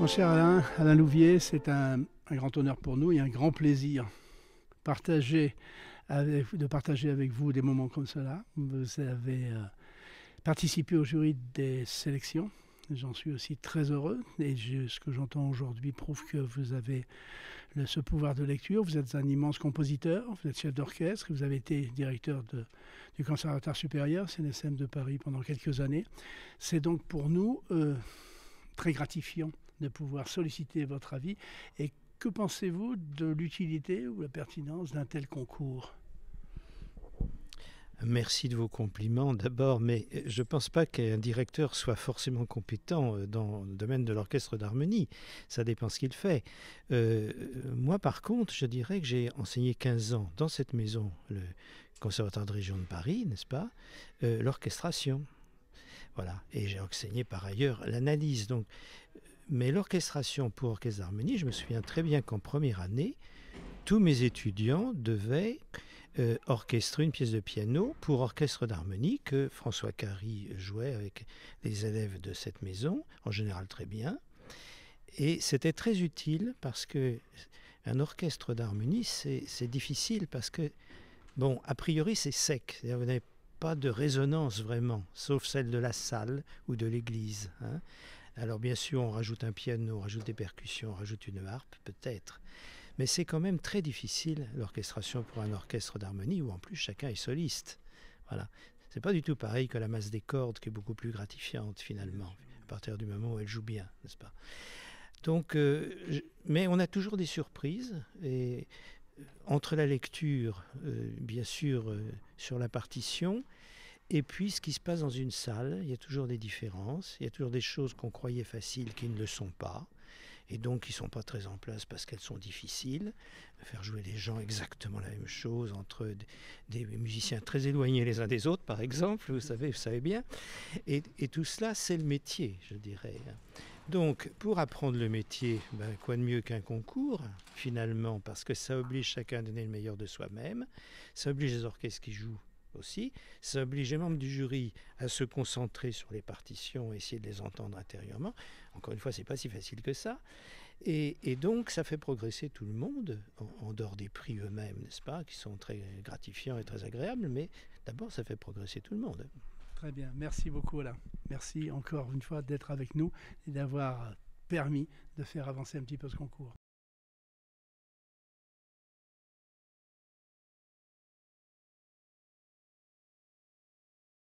Mon cher Alain, Louvier, c'est un, grand honneur pour nous et un grand plaisir de partager avec vous des moments comme cela. Vous avez euh, participé au jury des sélections. J'en suis aussi très heureux et ce que j'entends aujourd'hui prouve que vous avez ce pouvoir de lecture. Vous êtes un immense compositeur, vous êtes chef d'orchestre, vous avez été directeur du Conservatoire supérieur, CNSM de Paris pendant quelques années. C'est donc pour nous euh, très gratifiant de pouvoir solliciter votre avis. Et que pensez-vous de l'utilité ou la pertinence d'un tel concours Merci de vos compliments d'abord, mais je ne pense pas qu'un directeur soit forcément compétent euh, dans le domaine de l'orchestre d'harmonie. Ça dépend ce qu'il fait. Euh, moi, par contre, je dirais que j'ai enseigné 15 ans dans cette maison, le Conservatoire de région de Paris, n'est-ce pas, euh, l'orchestration. Voilà. Et j'ai enseigné par ailleurs l'analyse. Donc, mais l'orchestration pour orchestre d'harmonie, je me souviens très bien qu'en première année, tous mes étudiants devaient euh, orchestrer une pièce de piano pour orchestre d'harmonie que François Carry jouait avec les élèves de cette maison, en général très bien. Et c'était très utile parce que un orchestre d'harmonie, c'est difficile parce que, bon, a priori, c'est sec. Vous n'avez pas de résonance vraiment, sauf celle de la salle ou de l'église. Hein. Alors bien sûr, on rajoute un piano, on rajoute des percussions, on rajoute une harpe, peut-être. Mais c'est quand même très difficile l'orchestration pour un orchestre d'harmonie où en plus chacun est soliste. Voilà. C'est pas du tout pareil que la masse des cordes qui est beaucoup plus gratifiante finalement, à partir du moment où elle joue bien, n'est-ce pas Donc, euh, mais on a toujours des surprises et euh, entre la lecture, euh, bien sûr, sur la partition, et puis ce qui se passe dans une salle, il y a toujours des différences, il y a toujours des choses qu'on croyait faciles qui ne le sont pas, et donc qui ne sont pas très en place parce qu'elles sont difficiles. Faire jouer les gens exactement la même chose entre des musiciens très éloignés les uns des autres, par exemple, vous savez, vous savez bien. Et, tout cela, c'est le métier, je dirais. Donc, pour apprendre le métier, ben, quoi de mieux qu'un concours, finalement, parce que ça oblige chacun à donner le meilleur de soi-même, ça oblige les orchestres qui jouent aussi, ça oblige les membres du jury à se concentrer sur les partitions, essayer de les entendre intérieurement. Encore une fois, c'est pas si facile que ça. Et, donc, ça fait progresser tout le monde, en, en dehors des prix eux-mêmes, n'est-ce pas, qui sont très gratifiants et très agréables, mais d'abord, ça fait progresser tout le monde. Très bien, merci beaucoup Alain. Merci encore une fois d'être avec nous et d'avoir permis de faire avancer un petit peu ce concours.